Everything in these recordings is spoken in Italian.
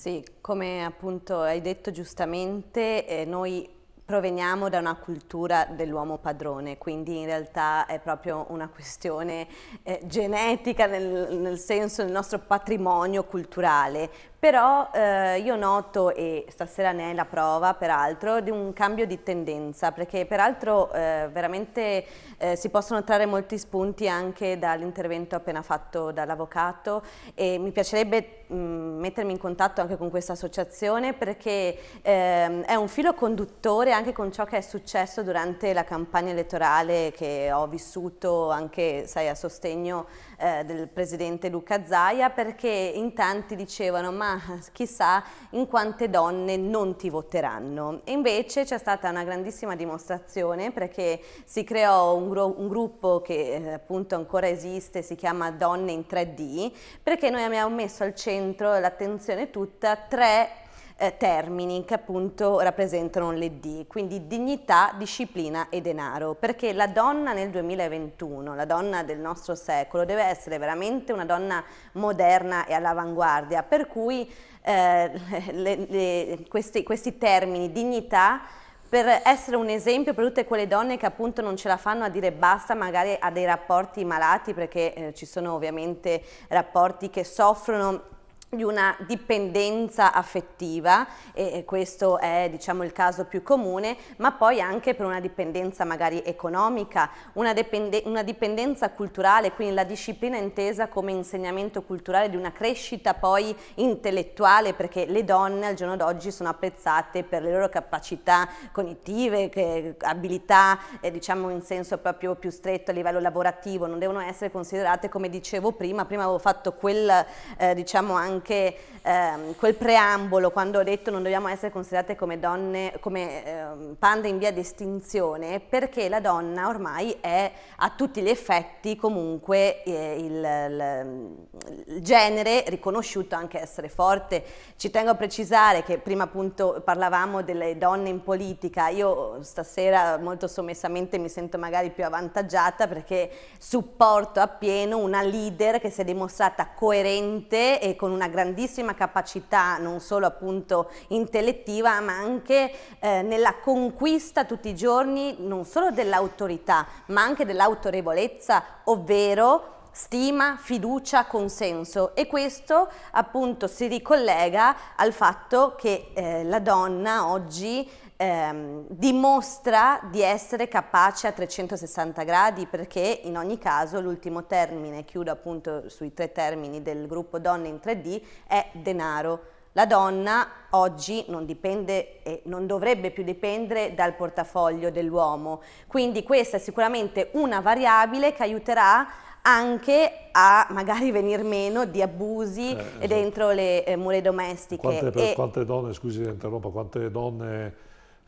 Sì, come appunto hai detto giustamente, eh, noi proveniamo da una cultura dell'uomo padrone, quindi in realtà è proprio una questione eh, genetica nel, nel senso del nostro patrimonio culturale, però eh, io noto, e stasera ne è la prova peraltro, di un cambio di tendenza, perché peraltro eh, veramente eh, si possono trarre molti spunti anche dall'intervento appena fatto dall'avvocato e mi piacerebbe mh, mm, mettermi in contatto anche con questa associazione perché ehm, è un filo conduttore anche con ciò che è successo durante la campagna elettorale che ho vissuto anche sai, a sostegno eh, del presidente Luca Zaia, perché in tanti dicevano ma ma ah, chissà in quante donne non ti voteranno. E invece c'è stata una grandissima dimostrazione perché si creò un, gru un gruppo che eh, appunto ancora esiste, si chiama Donne in 3D, perché noi abbiamo messo al centro l'attenzione tutta tre eh, termini che appunto rappresentano le D, quindi dignità, disciplina e denaro, perché la donna nel 2021, la donna del nostro secolo, deve essere veramente una donna moderna e all'avanguardia, per cui eh, le, le, questi, questi termini dignità per essere un esempio per tutte quelle donne che appunto non ce la fanno a dire basta magari a dei rapporti malati perché eh, ci sono ovviamente rapporti che soffrono di una dipendenza affettiva e questo è diciamo, il caso più comune ma poi anche per una dipendenza magari economica una, dipende una, dipendenza culturale quindi la disciplina intesa come insegnamento culturale di una crescita poi intellettuale perché le donne al giorno d'oggi sono apprezzate per le loro capacità cognitive abilità eh, diciamo in senso proprio più stretto a livello lavorativo non devono essere considerate come dicevo prima prima avevo fatto quel eh, diciamo anche anche ehm, quel preambolo quando ho detto non dobbiamo essere considerate come donne, come ehm, panda in via di estinzione, perché la donna ormai è a tutti gli effetti comunque eh, il, il, il, genere riconosciuto anche essere forte. Ci tengo a precisare che prima appunto parlavamo delle donne in politica, io stasera molto sommessamente mi sento magari più avvantaggiata perché supporto appieno una leader che si è dimostrata coerente e con una grandissima capacità non solo appunto intellettiva ma anche eh, nella conquista tutti i giorni non solo dell'autorità ma anche dell'autorevolezza, ovvero stima, fiducia, consenso e questo appunto si ricollega al fatto che eh, la donna oggi ehm, dimostra di essere capace a 360 gradi perché in ogni caso l'ultimo termine, chiudo appunto sui tre termini del gruppo donne in 3D, è denaro. La donna oggi non dipende e non dovrebbe più dipendere dal portafoglio dell'uomo, quindi questa è sicuramente una variabile che aiuterà anche a magari venir meno di abusi eh, esatto. dentro le eh, mura domestiche. Quante, per, e, quante donne, scusi se interrompo, quante donne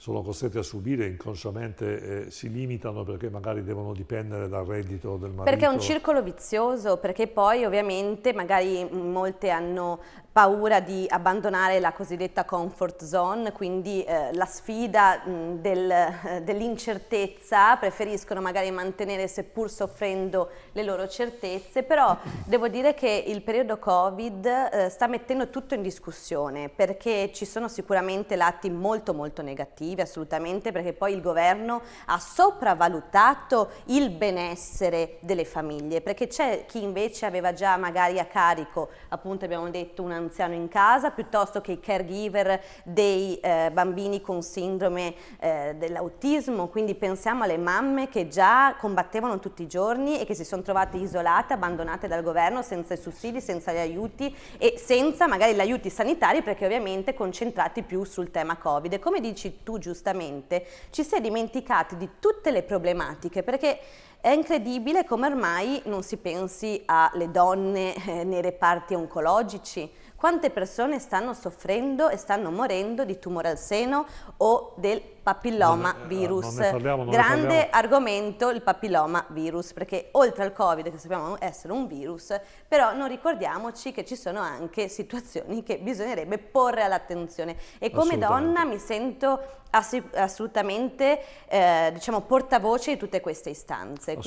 sono costretti a subire inconsciamente eh, si limitano perché magari devono dipendere dal reddito del marito. Perché è un circolo vizioso, perché poi ovviamente magari molte hanno paura di abbandonare la cosiddetta comfort zone, quindi eh, la sfida del, eh, dell'incertezza, preferiscono magari mantenere seppur soffrendo le loro certezze, però devo dire che il periodo Covid eh, sta mettendo tutto in discussione perché ci sono sicuramente lati molto molto negativi negative assolutamente perché poi il governo ha sopravvalutato il benessere delle famiglie perché c'è chi invece aveva già magari a carico appunto abbiamo detto un anziano in casa piuttosto che i caregiver dei eh, bambini con sindrome eh, dell'autismo quindi pensiamo alle mamme che già combattevano tutti i giorni e che si sono trovate isolate, abbandonate dal governo senza i sussidi, senza gli aiuti e senza magari gli aiuti sanitari perché ovviamente concentrati più sul tema Covid. come dici tu giustamente, ci si è dimenticati di tutte le problematiche perché è incredibile come ormai non si pensi alle donne eh, nei reparti oncologici, quante persone stanno soffrendo e stanno morendo di tumore al seno o del papilloma eh, virus? Non parliamo, Grande argomento il papilloma virus, perché oltre al Covid, che sappiamo essere un virus, però non ricordiamoci che ci sono anche situazioni che bisognerebbe porre all'attenzione. E come donna mi sento assolutamente eh, diciamo, portavoce di tutte queste istanze.